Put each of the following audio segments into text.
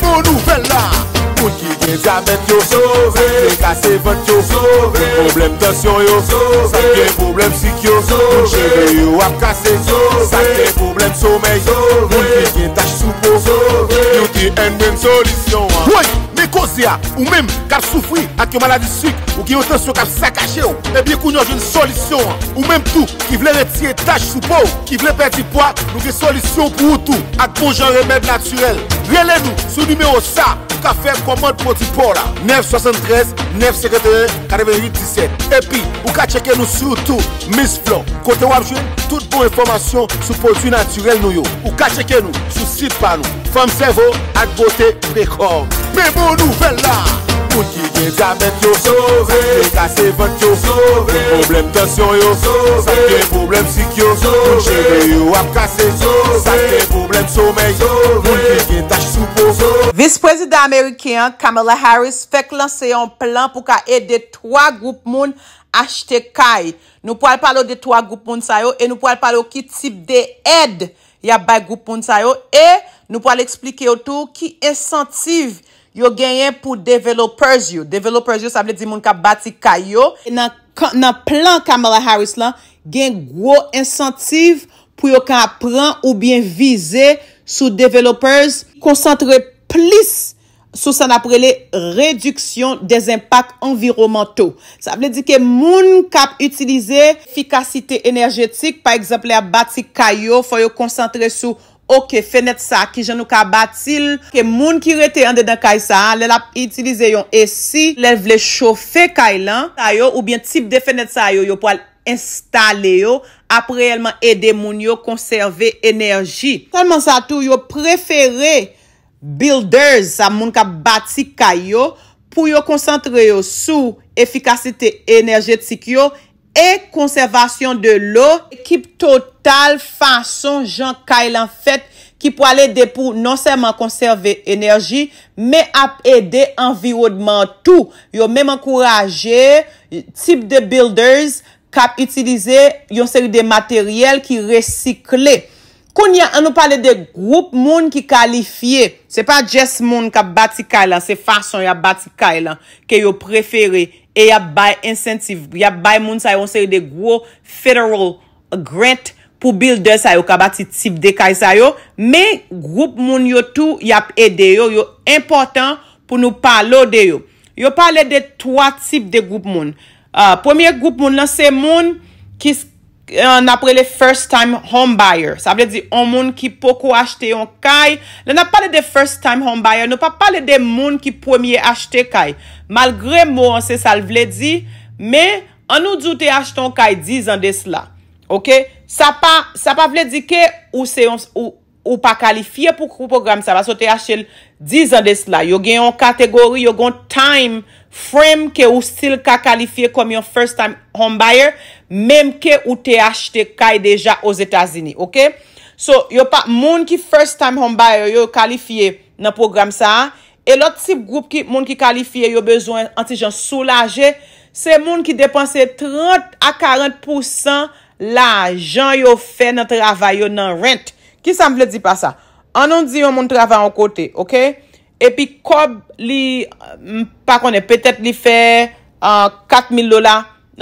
moun nouvel la. Moun ki gen zabet yo, soube, saj gen kase vot yo, soube, poublem tasyon yo, soube, saj gen poublem sikyo soube, moun cheve yo ap kase soube, saj gen poublem soumey soube, moun ki gen tache soubo soube, yo te en men solisyon woy! Ou menm kap soufri ak yon maladi sik Ou gen yon tensyon kap sa kache ou E eh bie koun yo jen solisyon Ou menm tou ki vle reti etaj sou pou Ki vle peti poat nou gen solisyon pou ou tou Ak bon jan remèd naturel Vyele nou sou nimeyo sa Ou ka fèm komant poti por la 973-951-9817 Epi, ou ka cheke nou sou tou Miss Flo Kote wap jwen, tout bon informasyon Sou poti naturel nou yo Ou ka cheke nou, sou sipa nou Femsevo, akpote, prekom Mè bon nouvel la Moun ki de zabet yo Sase te kase vot yo Sase te problem tasyon yo Sase te problem sik yo Moun cheke yo wap kase Sase te problem soumey Moun ki Vice-President Amerikyan Kamala Harris fèk lanse yon plan pou ka ede 3 group moun achte kay. Nou pou al palo de 3 group moun sayo e nou pou al palo ki tip de ed ya bay group moun sayo e nou pou al explike yon tou ki incentive yon genyen pou developers yon. Developers yon sa vle di moun ka bati kay yo. Nan plan Kamala Harris lan gen gwo incentive pou yon ka apren ou bien vize yon. sou developers konsantre plis sou san aprele reduksyon de zimpak enviromanto. Sa aple di ke moun kap utilize fikasite enerjetik, pa ekseple a bati kay yo, fwa yo konsantre sou oke fenet sa ki jan nou ka bati, ke moun ki rete ande dan kay sa, le lap itilize yon esi, le vle chofe kay lan, kay yo, ou bien tip de fenet sa yo, yo po al aprele. installe yo, ap reyelman ede moun yo konserve enerji. Salman sa tou yo preferi builders a moun ka bati kay yo pou yo konsentre yo sou efikasite enerjetik yo e konservation de lo. Ekip total fason jan kay lan fet ki pou ale de pou non seman konserve enerji, me ap ede enviwodman tou. Yo menm ankoraje tip de builders kap itilize yon seri de materyel ki resikle. Koun ya an nou pale de group moun ki kalifiye, se pa jes moun kap bati kay lan, se fason yon bati kay lan, ke yon preferi, e yon bay incentive, yon bay moun sayon seri de gros federal grant pou builder sayon, kabati tip de kay sayon, men group moun yon tou yon ap ede yo, yon important pou nou palo de yo. Yo pale de 3 tip de group moun, Ah, premier group moun nan se moun ki an aprele first time home buyer. Sa vle di an moun ki poko achte yon kay. Le nan pale de first time home buyer. Le nan pale de moun ki premier achte kay. Malgre moun se sal vle di. Me an nou djoute achte yon kay dizan desla. Sa pa vle di ke ou pa kalifiye pou kou program. Sa va sote achte dizan desla. Yo gen yon kategori, yo gen yon time kategori. frame ke ou stil ka kalifiye kom yon first time homebuyer, mem ke ou te achete kay deja ou Zetasini, ok? So, yon pa moun ki first time homebuyer yon kalifiye nan program sa, e lot tip group ki moun ki kalifiye yon bezwen anti jen soulaje, se moun ki depanse 30 a 40% la jen yon fe nan travay yon nan rent. Ki sa mple di pa sa? Anon di yon moun travay an kote, ok? Ok? E pi kob li, pa konè, pètèp li fè 4.000 dola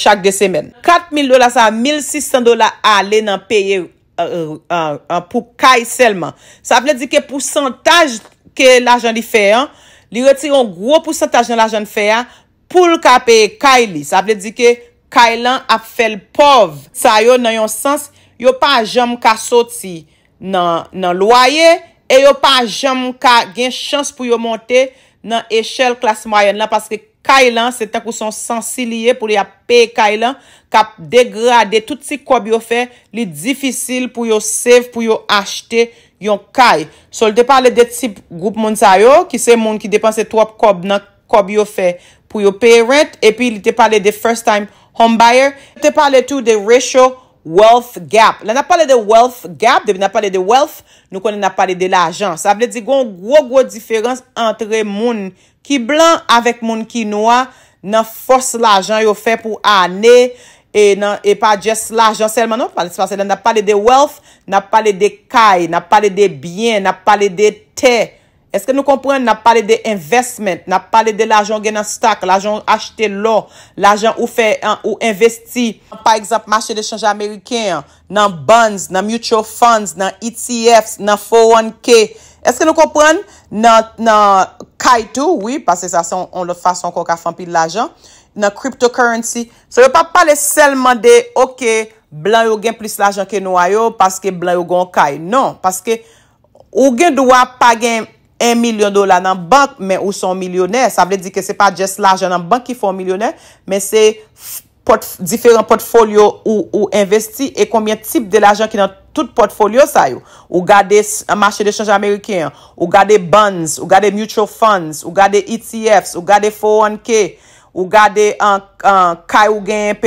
chak de semen. 4.000 dola sa 1.600 dola ale nan peye euh, euh, pou kay selman. Sa aple di ke pousantaj ke l'ajan li fè an, li reti an gwo pousantaj nan l'ajan li fè an, pou l'ka peye kay li. Sa aple di ke kay lan ap fè l'pov. Sa yo nan yon sens, yo pa ajam ka soti nan loye, E yo pa jam ka gen chans pou yo monte nan eshel klas mayen la. Paske kay lan se ta kou son sensi liye pou li ap pay kay lan. Kap degrade tout si kob yo fe, li difisil pou yo save, pou yo achete yon kay. So li te pale de tip group moun sa yo. Ki se moun ki depanse 3 kob nan kob yo fe pou yo pay rent. E pi li te pale de first time home buyer. Te pale tou de ratio homebuyer. Wealth gap, la na pale de wealth gap, debi na pale de wealth, nou koni na pale de lajan. Sa ble di gwen gwo gwo diferans entre moun ki blan avek moun ki noua nan fos lajan yo fe pou ane e nan e pa just lajan selmanon. La na pale de wealth, na pale de kay, na pale de byen, na pale de tey. Eske nou kompren nan pale de investment, nan pale de l'ajon gen nan stack, l'ajon achete lò, l'ajon ou fe, ou investi. Par exemple, machè de chanje Ameriken, nan bonds, nan mutual funds, nan ETFs, nan 401k. Eske nou kompren nan kay tou, oui, pas se sa son on le fason kon ka fan pi l'ajon, nan cryptocurrency. Se yo pa pale selman de, ok, blan yo gen plis l'ajon ke nou ayo, paske blan yo gon kay, non, paske ou gen dwa pa gen 1 milyon dola nan bank men ou son milyoner, sa vle di ke se pa jes la jan nan bank ki fon milyoner, men se diferent portfolio ou investi e koumyen tip de la jan ki nan tout portfolio sa yo. Ou gade mashè de chanj ameriken, ou gade bonds, ou gade mutual funds, ou gade ETFs, ou gade 401k, ou gade kaj ou gen,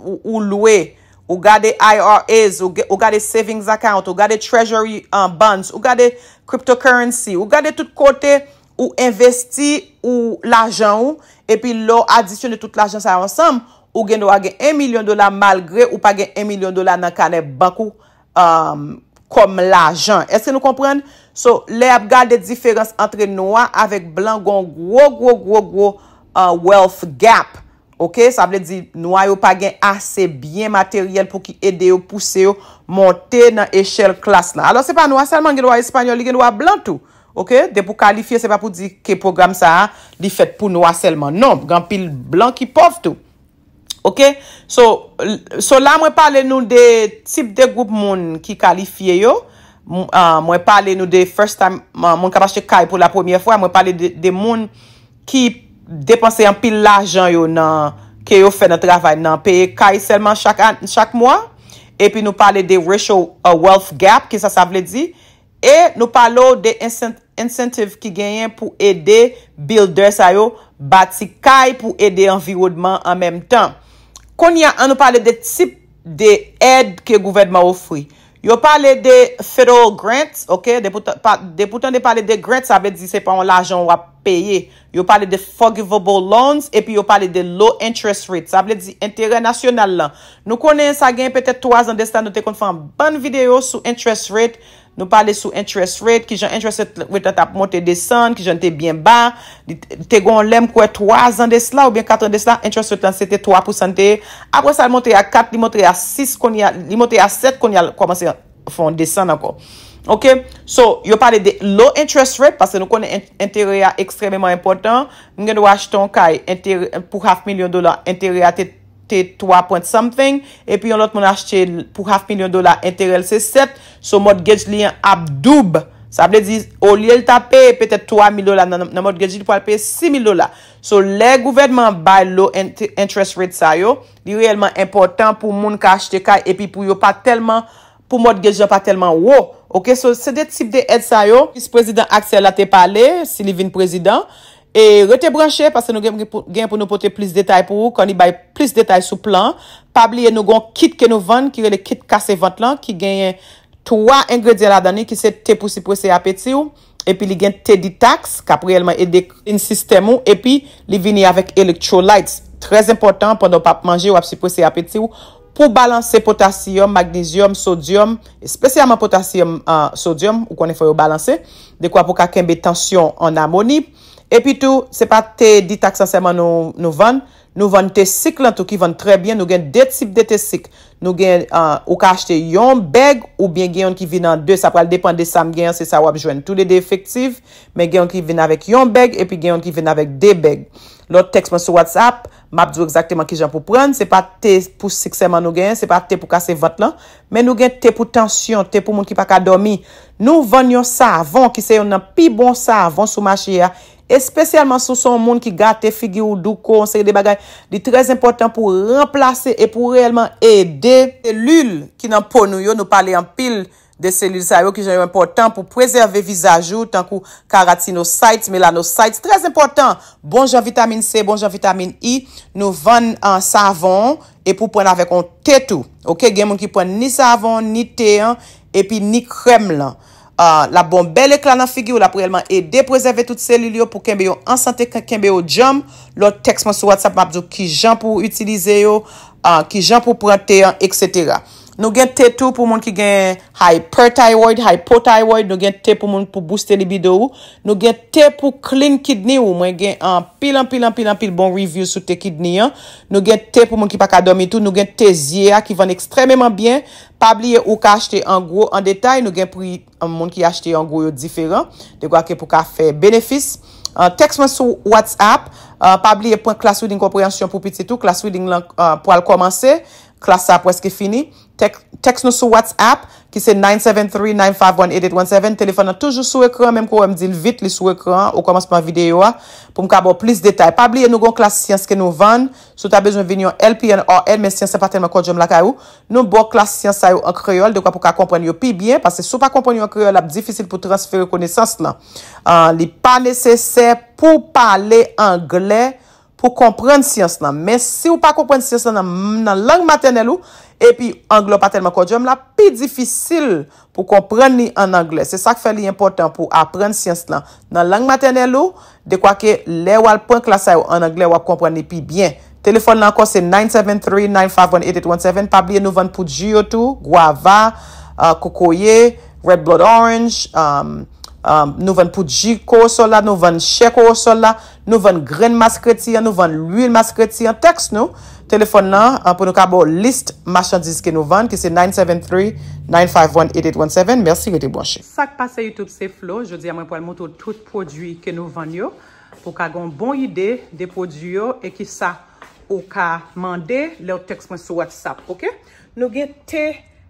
ou loue. Ou gade IRAs, ou gade savings account, ou gade treasury um, bonds, ou gade cryptocurrency, ou gade tout kote ou investi ou l'ajan ou, epi lo adisyon de tout l'ajan sa yon sam, ou gen do a gen 1 milyon dola malgre ou pa gen 1 milyon dola nan kane bankou um, kom l'ajan. Esti nou kompren? So, le ap gade diferans entre noua avek blan gon gro, gro, gro, gro uh, wealth gap. Ok, sa ble di nou a yo pa gen ase bien materyel pou ki ede yo puse yo monte nan eshel klas la. Alo se pa nou a selman gen ou a espanyol li gen ou a blan tou. Ok, de pou kalifiye se pa pou di ke program sa li fet pou nou a selman. Non, gen pil blan ki pov tou. Ok, so la mwen pale nou de tip de group moun ki kalifiye yo. Mwen pale nou de first time, mwen kata che kay pou la pwemiye fwa, mwen pale de moun ki pwemiye. Depanse yon pil lajan yo nan ke yo fe nan travay nan peye kay selman chak mwa. E pi nou pale de ratio euh, wealth gap ki sa sa vle di. E nou pale de incentive ki genyen pou ede builder sa yo bati kay pou ede envirodman an menm tan. Kon ya an nou pale de tip de ed ke gouvedman ofri. Yo pale de federal grant, ok, de poutan de pale de grant, sa ble di sepon l'ajon wap peye. Yo pale de forgivable loans, epi yo pale de low interest rate, sa ble di enterey nasyonal lan. Nou konen sa gen petè 3 an destan nou te kon fè an ban videyo sou interest rate, Nou pale sou interest rate, ki jan interest rate ap monte desen, ki jan te bien ba, te gon lem kwe 3 an des la ou bien 4 an des la, interest rate an sete 3% te. Apre sa, monte a 4, li monte a 6, li monte a 7, kon ya komanse fon desen anko. Ok, so yo pale de low interest rate, pase nou konen interest rate ekstrememan important. Ngen nou acheton kaj, pou half milyon dolar, interest rate ten. te 3 point something, epi yon lot moun achete pou half milyon dola NTRC 7, so mod gaj li an abdoub, sa ble diz, o li el tape, petet 3 mil dola nan non, non, non, mod gaj li pou alpe 6 mil dola. So le gouvernment bay low interest rate sayo, li realman importan pou moun ka achete kaj, epi pou yon pa telman, pou mod gaj jan pa telman wow. Ok, so se de tip de ed sayo, vice-prezident Axel a te pale, Sylvine prezident, E rete branche, pase nou gen pou nou pote plis detay pou ou, kon li bay plis detay sou plan, pabli e nou gon kit ke nou van, ki re le kit kase vant lan, ki genye 3 ingredyen la dani, ki se te pou si pwese apetiv, epi li gen te di tax, kapri elman edek in sistem ou, epi li vini avek elektrolyte, trez important, pondo pa manje ou ap si pwese apetiv, pou balanse potasyum, magnizyum, sodyum, espesyaman potasyum, ah, sodyum, ou kon e fwe yo balanse, dekwa pou kakenbe tensyon an amonib, Epi tou, se pa te di tak sanseman nou van, nou van te sik lan tou ki van tre bien, nou gen de tip de te sik. Nou gen ou ka achete yon beg ou bien gen yon ki vin an de, sa pral depan de sam gen, se sa wap jwen. Tou de de efektiv, men gen yon ki vin avik yon beg, epi gen yon ki vin avik de beg. Lote teksman sou WhatsApp, map zwo exakteman ki jan pou pren, se pa te pou sik seman nou gen, se pa te pou kase vot lan, men nou gen te pou tansyon, te pou moun ki pa ka domi. Nou van yon sa, van ki se yon nan pi bon sa, van sou machi ya, Espesyalman sou son moun ki gate figi ou dou kon, sèri de bagay, di trez importan pou remplase e pou reyelman ede. Selul ki nan pon nou yo, nou pale an pil de selul sa yo ki jan yon importan pou prezerve vizajou tankou karatinosite, melanosite, trez importan. Bonjan vitamine C, bonjan vitamine I, nou van an savon e pou pon avèk an tètou. Ok, gen moun ki pon ni savon, ni tètou, epi ni krem lan. Ah, la bon bel ekla nan figi ou la pou yelman e deprezeve tout selil yo pou kenbe yo ansante, kenbe yo djem, lor teksman sou WhatsApp map zo ki jan pou utilize yo, ki ah, jan pou prante yo, etc. Nou gen te tou pou moun ki gen hyperthyroid, hypothyroid, nou gen te pou moun pou booste libido ou, nou gen te pou clean kidney ou, mwen gen an pilan pilan pilan pilan bon review sou te kidney an, nou gen te pou moun ki pa ka domi tou, nou gen te ziya ki van ekstrememan bien, pabliye ou ka achete an gro an detay, nou gen pou moun ki achete an gro yo diferan, dekwa ke pou ka fe benefis. Texman sou WhatsApp, pabliye pou klaswe ding kompoyansyon pou piti tou, klaswe ding pou al komanse. klas ap wè skè fini, teks nou sou WhatsApp, ki se 973-9518817, telefon nan toujou sou ekran, mèm kou wè mdil vit li sou ekran, ou komanseman videyo a, pou mkabou plis detay. Pabli, yon nou gon klas siyans ke nou van, sou ta bezoun vinyon LPNORN, men siyans se paten makon jom lakay ou, nou bon klas siyans a yo an kreyol, dekwa pou ka kompanyo pi byen, pas se sou pa kompanyo an kreyol, ap difisil pou transfer yon konesans lan. Euh, li pa nesesè pou pale anglè, pou komprenn siyans nan. Men si ou pa komprenn siyans nan nan lang materne lou, epi anglo pa telman kodjom la, pi difisil pou komprenn ni an angle. Se sak fe li impotant pou aprenn siyans nan, nan lang materne lou, dekwa ke le wal pon klasay ou an angle wak komprenn ni pi byen. Telefon nan kon se 973-9518817, pabliye nouvan pou G02, Guava, Kokoye, uh, Red Blood Orange, ehm, Nou ven poujikou ou sol la, nou ven chèkou ou sol la, nou ven gren maskreti an, nou ven luyen maskreti an, tekst nou. Telefon nan pou nou ka bo list mashandis ke nou ven ki se 973-951-8817. Mersi, gote bwanshe. Sak pase YouTube se Flo, jodi amwen pou al moutou tout prodwi ke nou ven yo. Po ka gon bon ide de prodwi yo e ki sa ou ka mande lè ou tekst mwen sou WhatsApp, ok? Nou gen te...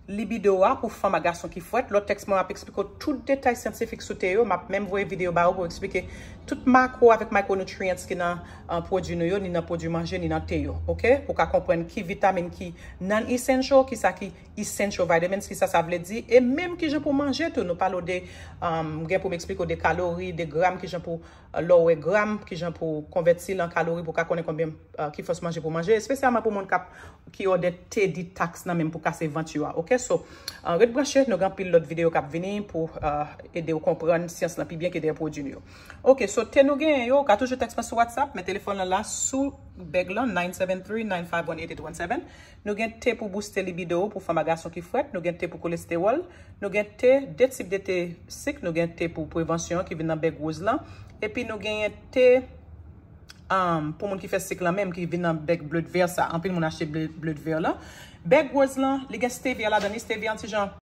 libido a pou fwa mga gason ki fwet. Lotex mwen ap ekspliko tout detay sensifik sou teyo. Mwen ap menm vwe video ba ou pou eksplike tout makro avik mikronutrients ki nan prodjou nou yo, ni nan prodjou manje ni nan teyo. Ok? Pou ka kompren ki vitamin ki nan essential ki sa ki essential vitamins, ki sa sa vle di e menm ki jen pou manje tou. Nou palo de, gen pou m ekspliko de kalori de gram ki jen pou euh, lowe gram ki jen pou konvert silan kalori pou ka konen konbem euh, ki fos manje pou manje espesyaman pou moun kap ki yo de tedi tax nan menm pou ka se 20 yo a. Ok? So, an redbranche, nou gen pil lot videyo kap vini pou euh, ede ou kompran siyans lan pi byen ki ede ou prodjini yo. Ok, so te nou gen yo, ka toujou teksman sou WhatsApp, me telefon lan la sou beg lan, 973-9518817. Nou gen te pou booste libido pou famagasyon ki fwet, nou gen te pou kolesterol, nou gen te det sik dete sik, nou gen te pou prevensyon ki vin nan beg woz lan. E pi nou gen te um, pou moun ki fe sik lan menm ki vin nan beg bloud ver sa, anpil moun ache bloud ver la. Bek waz lan, li gen ste vi ala dani ste vi an ti jan.